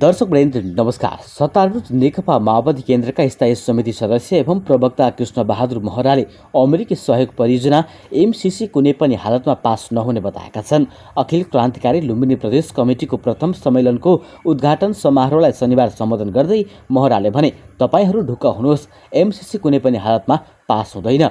दर्शक वृन्द नमस्कार सत्तारूढ नेकपा माओवादी केन्द्रका स्थायी समिति सदस्य एवं प्रवक्ता कृष्ण बहादुर महराले अमेरिकी सहयोग परियोजना एमसिसी कुनै पनि हालतमा पास नहुने बताएका छन् अखिल क्रान्तिकारी लुम्बिनी प्रदेश कमिटीको प्रथम सम्मेलनको उद्घाटन समारोहलाई शनिबार सम्बोधन गर्दै महराले भने तपाईँहरू ढुक्क हुनुहोस् एमसिसी कुनै पनि हालतमा पास हुँदैन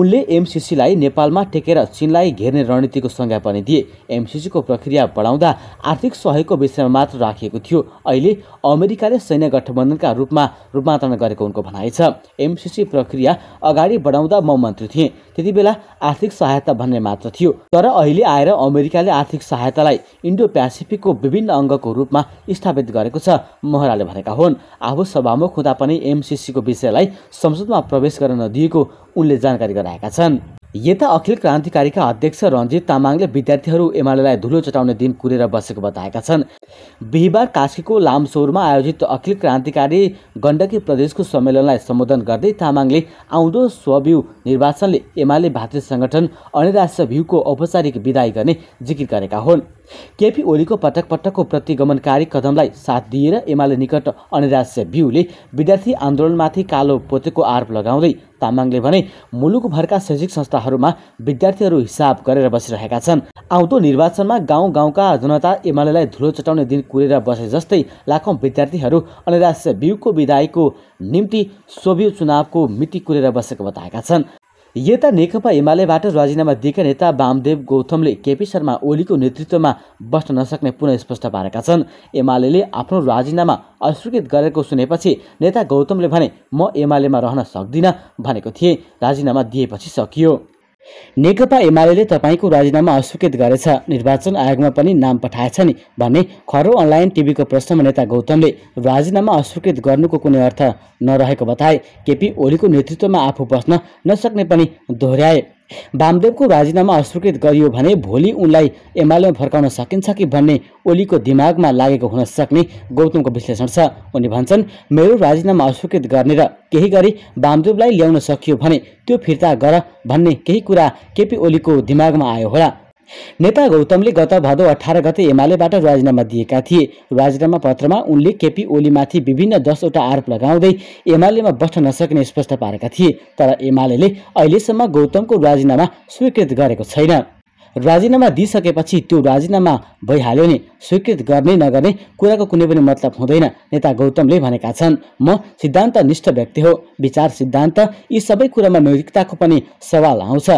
उनले एमसिसीलाई नेपालमा टेकेर चिनलाई घेर्ने रणनीतिको संज्ञा पनि दिए एमसिसीको प्रक्रिया बढाउँदा आर्थिक सहयोगको विषयमा मात्र राखिएको थियो अहिले अमेरिकाले सैन्य गठबन्धनका रूपमा रूपान्तरण गरेको उनको भनाइ छ एमसिसी प्रक्रिया अगाडि बढाउँदा म मन्त्री थिएँ त्यति बेला आर्थिक सहायता भन्ने मात्र थियो तर अहिले आएर अमेरिकाले आर्थिक सहायतालाई इन्डो प्यासिफिकको विभिन्न अङ्गको रूपमा स्थापित गरेको छ महराले भनेका हुन् आफू सभामुख हुँदा पनि एमसिसीको विषयलाई संसदमा प्रवेश गर्न नदिएको उनले जानकारी गराएका छन् यता अखिल क्रान्तिकारीका अध्यक्ष रञ्जित तामाङले विद्यार्थीहरू एमालेलाई धुलो चटाउने दिन कुरेर बसेको बताएका छन् बिहिबार कास्कीको लामसोरमा आयोजित अखिल क्रान्तिकारी गण्डकी प्रदेशको सम्मेलनलाई सम्बोधन गर्दै तामाङले आउँदो स्वभ्यू निर्वाचनले एमाले भातृ सङ्गठन भ्यूको औपचारिक विदाई गर्ने जिकिर गरेका हुन् केपी ओलीको पटक पटकको प्रतिगमनकारी कदमलाई साथ दिएर एमाले निकट अनिराश्य बिउले विद्यार्थी आन्दोलनमाथि कालो पोतेको आरोप लगाउँदै तामाङले भने मुलुकभरका शैक्षिक संस्थाहरूमा विद्यार्थीहरू हिसाब गरेर बसिरहेका छन् आउँदो निर्वाचनमा गाउँ गाउँका जनता एमालेलाई धुलो चटाउने दिन कुरेर बसे जस्तै लाखौँ विद्यार्थीहरू अनिराश्य बिउको विधायकको निम्ति सोभियो चुनावको मिति कुरेर बसेको बताएका छन् यता नेकपा एमालेबाट राजीनामा दिएका नेता वामदेव गौतमले केपी शर्मा ओलीको नेतृत्वमा बस्न नसक्ने पुनः स्पष्ट पारेका छन् एमाले आफ्नो राजीनामा अस्वीकृत गरेको सुनेपछि नेता गौतमले भने म एमालेमा रहन सक्दिनँ भनेको थिए राजीनामा दिएपछि सकियो नेकपा एमाले तपाईँको राजीनामा अस्वीकृत गरेछ निर्वाचन आयोगमा पनि नाम पठाएछ नि भन्ने खरो अनलाइन टिभीको प्रश्नमा नेता गौतमले राजीनामा अस्वीकृत गर्नुको कुनै अर्थ नरहेको बताए केपी ओलीको नेतृत्वमा आफू बस्न नसक्ने पनि दोहोऱ्याए वामदेवको राजीनामा अस्वीकृत गरियो भने भोलि उनलाई एमालेमा फर्काउन सकिन्छ कि भन्ने ओलीको दिमागमा लागेको हुन सक्ने गौतमको विश्लेषण छ उनी भन्छन् मेरो राजीनामा अस्वीकृत गर्ने र केही गरी वामदेवलाई ल्याउन सकियो भने त्यो फिर्ता गर भन्ने केही कुरा केपी ओलीको दिमागमा आयो होला नेता गौतमले गत भदौ अठार गते एमालेबाट राजीनामा दिएका थिए राजीनामा पत्रमा उनले केपी ओलीमाथि विभिन्न दसवटा आरोप लगाउँदै एमालेमा बस्न नसक्ने स्पष्ट पारेका थिए तर एमाले अहिलेसम्म गौतमको राजीनामा स्वीकृत गरेको छैन राजीनामा दिइसकेपछि त्यो राजीनामा भइहाल्यो नि स्वीकृत गर्ने नगर्ने कुराको कुनै पनि मतलब हुँदैन नेता गौतमले भनेका छन् म सिद्धान्त निष्ठ व्यक्ति हो विचार सिद्धान्त यी सबै कुरामा नैतिकताको पनि सवाल आउँछ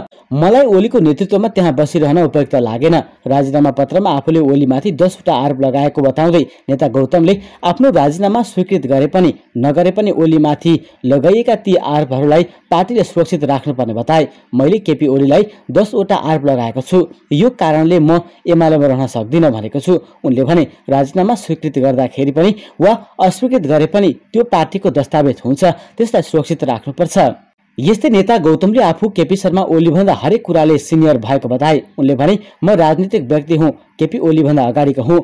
मलाई ओलीको नेतृत्वमा त्यहाँ बसिरहन उपयुक्त लागेन राजीनामा पत्रमा आफूले ओलीमाथि दसवटा आरोप लगाएको बताउँदै नेता गौतमले आफ्नो राजीनामा स्वीकृत गरे पनि नगरे पनि ओलीमाथि लगाइएका ती आरोपहरूलाई पार्टीले सुरक्षित राख्नुपर्ने बताए मैले केपी ओलीलाई दसवटा आरोप लगाएको छु यो कारणले म एमालेमा रहन सक्दिनँ भनेको छु उनले भने राजीनामा स्वीकृत गर्दाखेरि पनि वा अस्वीकृत गरे पनि त्यो पार्टीको दस्तावेज हुन्छ त्यसलाई सुरक्षित राख्नुपर्छ यस्तै नेता गौतमले आफू केपी शर्मा ओलीभन्दा हरेक कुराले सिनियर भएको बताए उनले भने म राजनीतिक व्यक्ति हुँ केपी ओलीभन्दा अगाडिको हुँ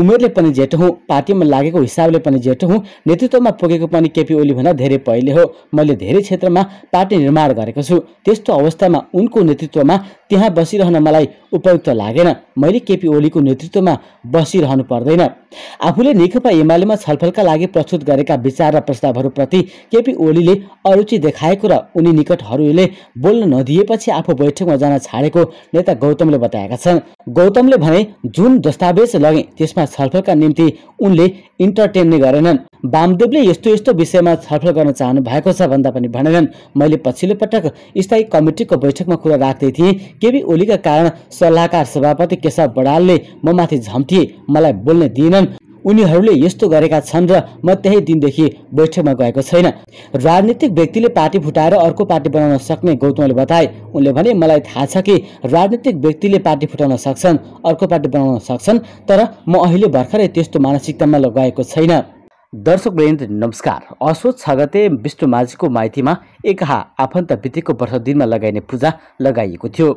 उमेरले पनि जेठो हुँ पार्टीमा लागेको हिसाबले पनि जेठो हुँ नेतृत्वमा पुगेको पनि केपी ओलीभन्दा धेरै पहिले हो मैले धेरै क्षेत्रमा पार्टी निर्माण गरेको छु त्यस्तो अवस्थामा उनको नेतृत्वमा त्यहाँ बसिरहन मलाई उपयुक्त लागेन मैले केपी ओलीको नेतृत्वमा बसिरहनु पर्दैन आफूले नेकपा एमालेमा छलफलका लागि प्रस्तुत गरेका विचार र प्रस्तावहरूप्रति केपी ओलीले अरुचि देखाएको र उनी निकटहरूले बोल्न नदिएपछि आफू बैठकमा जान छाडेको नेता गौतमले बताएका छन् गौतमले भने जुन दस्तावेज लगे त्यसमा छलफलका निम्ति उनले इन्टरटेन नै गरेनन् वामदेवले यस्तो यस्तो विषयमा छलफल गर्न चाहनु भएको छ भन्दा पनि भनेनन् मैले पछिल्लो पटक स्थायी कमिटीको बैठकमा कुरा राख्दै थिएँ केबी ओलीका कारण सल्लाहकार सभापति केशव बडालले म माथि झम्टिए मलाई बोल्ने दिएनन् उनीहरूले यस्तो गरेका छन् र म त्यही दिनदेखि बैठकमा गएको छैन राजनीतिक व्यक्तिले पार्टी फुटाएर अर्को पार्टी बनाउन सक्ने गौतमले बताए उनले भने मलाई थाहा छ कि राजनीतिक व्यक्तिले पार्टी फुटाउन सक्छन् अर्को पार्टी बनाउन सक्छन् तर म अहिले भर्खरै त्यस्तो मानसिकतामा लगाएको छैन दर्शक वृन्द नमस्कार असोज छ गते विष्णु माझीको माइतीमा एकहा आफन्त बितेको वर्ष दिनमा लगाइने पूजा लगाइएको थियो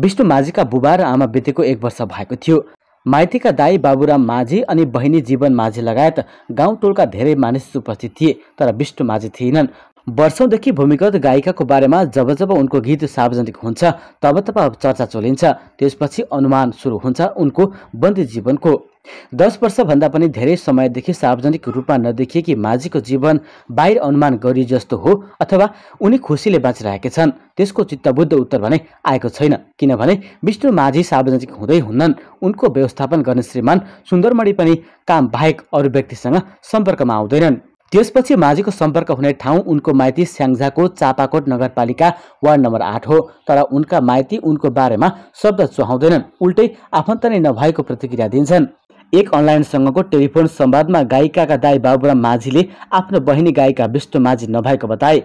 विष्णु माझीका बुबा र आमा बितेको एक वर्ष भएको थियो माइतीका दाई बाबुराम माझी अनि बहिनी जीवन माझी लगायत गाउँ टोलका धेरै मानिस उपस्थित थिए तर विष्णु माझी थिएनन् वर्षौंदेखि भूमिगत गायिकाको बारेमा जब जब उनको गीत सार्वजनिक हुन्छ तब तब चर्चा चोलिन्छ त्यसपछि अनुमान सुरु हुन्छ उनको बन्दी जीवनको दस वर्षभन्दा पनि धेरै समयदेखि सार्वजनिक रूपमा नदेखिएकी माझीको जीवन बाहिर अनुमान गरी जस्तो हो अथवा उनी खुसीले बाँचिरहेका छन् त्यसको चित्तबुद्ध उत्तर भने आएको छैन किनभने विष्णु माझी सार्वजनिक हुँदै हुन्नन् उनको व्यवस्थापन गर्ने श्रीमान सुन्दरमणि पनि काम बाहेक अरू व्यक्तिसँग सम्पर्कमा आउँदैनन् त्यसपछि माझीको सम्पर्क हुने ठाउँ उनको माइती स्याङ्जाको चापाकोट नगरपालिका वार्ड नम्बर आठ हो तर उनका माइती उनको बारेमा शब्द चुहाउँदैनन् उल्टै आफन्त नै नभएको प्रतिक्रिया दिन्छन् एक अनलाइनसँगको टेलिफोन संवादमा गायिकाका दाई बाबुराम माझीले आफ्नो बहिनी गायिका विष्णु माझी नभएको बताए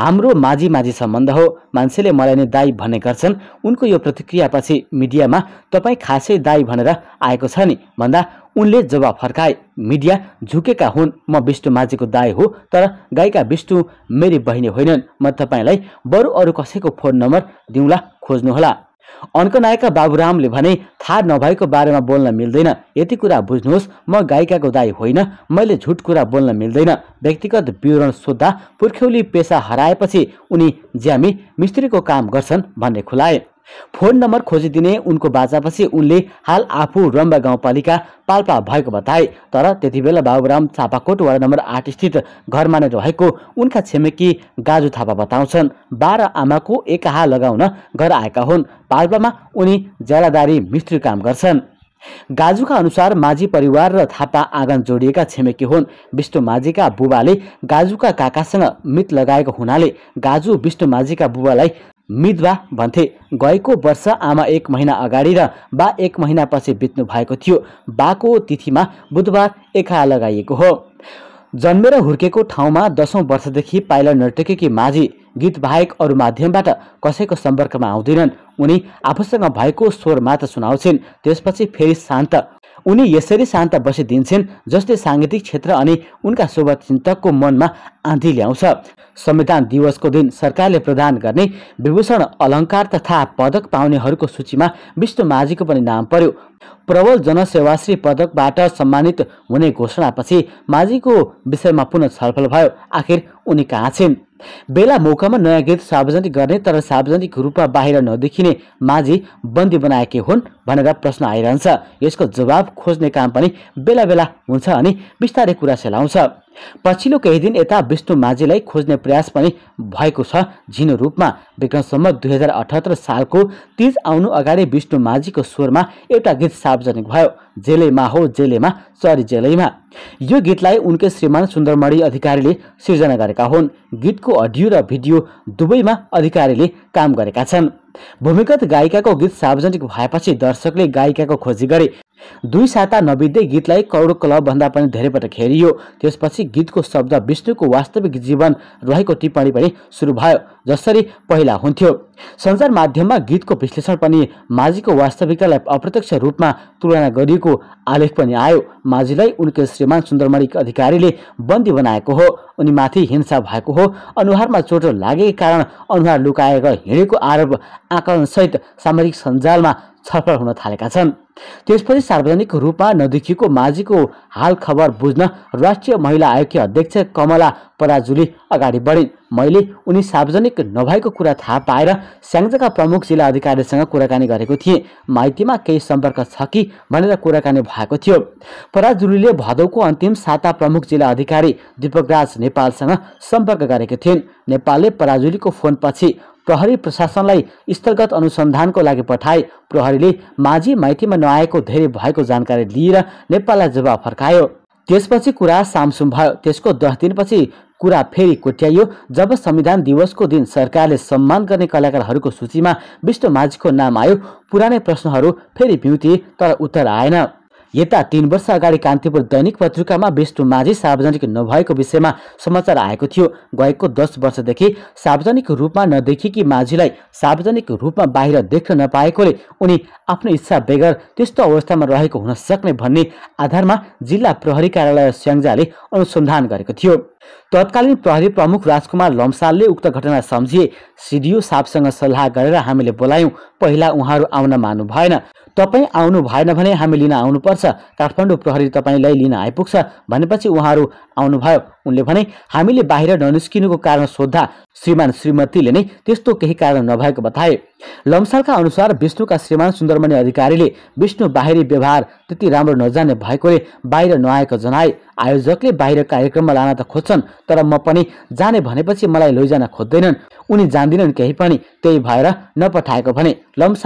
हाम्रो माझी माझी सम्बन्ध हो मान्छेले मलाई नै दाई भन्ने गर्छन् उनको यो प्रतिक्रियापछि मिडियामा तपाईँ खासै दाई भनेर आएको छ नि भन्दा उनले जवाब फर्काए मिडिया झुकेका हुन् म विष्णु माझीको दाई हो तर गाईका विष्णु मेरी बहिनी होइनन् म तपाईँलाई बरु अरू कसैको फोन नम्बर दिउँला खोज्नुहोला अन्कनायका बाबुरामले भने थाहा नभएको बारेमा बोल्न मिल्दैन यति कुरा बुझ्नुहोस् म गायिकाको दाई होइन मैले झुट कुरा बोल्न मिल्दैन व्यक्तिगत विवरण सोद्धा पुर्ख्यौली पेसा हराएपछि उनी ज्यामी मिस्त्रीको काम गर्छन् भन्ने खुलाए फोन नम्बर खोजिदिने उनको बाजापछि उनले हाल आफू रम्बा गाउँपालिका पाल्पा भएको बताए तर त्यति बेला बाबुराम चापाकोट वार्ड नम्बर आठ स्थित घरमा नै रहेको उनका छिमेकी गाजु थापा बताउँछन् बाह्र आमाको एकहा लगाउन घर आएका हुन् पाल्पामा उनी ज्यालादारी मिस्त्री काम गर्छन् गाजुका अनुसार माझी परिवार र थापा आँगन जोडिएका छिमेकी हुन् विष्णु माझीका बुबाले गाजुका काकासँग मित लगाएको हुनाले गाजु विष्णु माझीका बुबालाई मिधवा भन्थे गएको वर्ष आमा एक महिना अगाडि र बा एक महिनापछि बित्नु भएको थियो बाको तिथिमा बुधबार एका लगाइएको हो जन्मेर हुर्केको ठाउँमा दसौँ वर्षदेखि पाइला नर्तकेकी माझी गीत बाहेक अरू माध्यमबाट कसैको सम्पर्कमा आउँदैनन् उनी आफूसँग भएको स्वर मात्र सुनाउँछिन् त्यसपछि फेरि शान्त उनी यसरी शान्त बसिदिन्छन् जसले साङ्गीतिक क्षेत्र अनि उनका शुभचिन्तकको मनमा आँधी ल्याउँछ संविधान दिवसको दिन सरकारले प्रदान गर्ने विभूषण अलङ्कार तथा पदक पाउनेहरूको सूचीमा विष्णु माझीको पनि नाम पर्यो प्रबल जनसेवाश्री पदकबाट सम्मानित हुने घोषणापछि माझीको विषयमा पुनः छलफल भयो आखिर उनी कहाँ छिन् बेला मौकामा नयाँ गीत सार्वजनिक गर्ने तर सार्वजनिक रूपमा बाहिर नदेखिने माझी बन्दी बनाएकी हुन् भनेर प्रश्न आइरहन्छ यसको जवाब खोज्ने काम पनि बेला बेला हुन्छ अनि बिस्तारै कुरा सेलाउँछ पछिल्लो केही दिन यता विष्णु माझीलाई खोज्ने प्रयास पनि भएको छ झिनो रूपमा विक्रमसम्म दुई हजार अठहत्तर सालको तिज आउनु अगाडि विष्णु माझीको स्वरमा एउटा गीत सार्वजनिक भयो जेलेमा हो जेलेमा सरी जेलैमा यो गीतलाई उनकै श्रीमान सुन्दरमणि अधिकारीले सिर्जना गरेका हुन् गीतको अडियो र भिडियो दुवैमा अधिकारीले काम गरेका छन् भूमिगत गायिकाको गीत सार्वजनिक भएपछि दर्शकले गायिकाको खोजी गरे दुई साता नबित्दै गीतलाई करोड क्लबभन्दा पनि धेरै पटक हेरियो त्यसपछि गीतको शब्द विष्णुको वास्तविक जीवन रहेको टिप्पणी पनि सुरु भयो जसरी पहिला हुन्थ्यो सञ्चार माध्यममा गीतको विश्लेषण पनि माझीको वास्तविकतालाई अप्रत्यक्ष रूपमा तुलना गरिएको आलेख पनि आयो माझीलाई उनकै श्रीमान सुन्दरमणिक अधिकारीले बन्दी बनाएको हो उनीमाथि हिंसा भएको हो अनुहारमा चोटो लागेको कारण अनुहार लुकाएर हिँडेको आरोप आकलनसहित सामाजिक सञ्जालमा छलफल हुन थालेका छन् त्यसपछि सार्वजनिक रूपमा नदेखिएको माझीको हाल खबर बुझ्न राष्ट्रिय महिला आयोगकी अध्यक्ष कमला पराजुली अगाडि बढिन् मैले उनी सार्वजनिक नभएको कुरा थाहा पाएर स्याङ्जाका प्रमुख जिल्ला अधिकारीसँग कुराकानी गरेको थिएँ माइतीमा केही सम्पर्क छ कि भनेर कुराकानी भएको थियो पराजुलीले भदौको अन्तिम साता प्रमुख जिल्ला अधिकारी दीपकराज नेपालसँग सम्पर्क गरेको थिइन् नेपालले पराजुलीको फोनपछि प्रहरी प्रशासनलाई स्थलगत अनुसन्धानको लागि पठाए प्रहरीले माझी माइतीमा न नआएको धेरै भएको जानकारी लिएर नेपाललाई जवाब फर्कायो त्यसपछि कुरा सामसुम भयो त्यसको दस दिनपछि कुरा फेरि कोट्याइयो जब संविधान दिवसको दिन सरकारले सम्मान गर्ने कलाकारहरूको सूचीमा विष्णु माझीको नाम आयो पुरानै प्रश्नहरू फेरि भिउथे तर उत्तर आएन यता तीन वर्ष अगाडि कान्तिपुर दैनिक पत्रिकामा विष्णु माझी सार्वजनिक नभएको विषयमा समाचार आएको थियो गएको दस वर्षदेखि सार्वजनिक रूपमा नदेखिकी माझीलाई सार्वजनिक रूपमा बाहिर देख्न नपाएकोले उनी आफ्नो इच्छा बेगर त्यस्तो अवस्थामा रहेको हुन सक्ने भन्ने आधारमा जिल्ला प्रहरी कार्यालय स्याङ्जाले अनुसन्धान गरेको थियो तत्कालीन प्रहरी प्रमुख राजकुमार लम्सालले उक्त घटना सम्झिए सिडिओ साहबसँग सल्लाह गरेर हामीले बोलायौँ पहिला उहाँहरू आउन मान्नु भएन तपाईँ आउनु भएन भने हामी लिन आउनुपर्छ काठमाडौँ प्रहरी तपाईँलाई लिन आइपुग्छ भनेपछि उहाँहरू आउनुभयो उनले भने हामीले बाहिर ननिस्किनुको कारण सोद्धा श्रीमान श्रीमतीले नै त्यस्तो केही कारण नभएको बताए लम्सालका अनुसार विष्णुका श्रीमान सुन्दरमणि अधिकारीले विष्णु बाहिरी व्यवहार त्यति राम्रो नजाने भएकोले बाहिर नआएको जनाए आयोजकले बाहिर कार्यक्रममा लान त खोज्छन् तर म पनि जाने भनेपछि मलाई लैजान खोज्दैनन् उनी जान्दिनन् केही पनि त्यही भएर नपठाएको भने लम्सा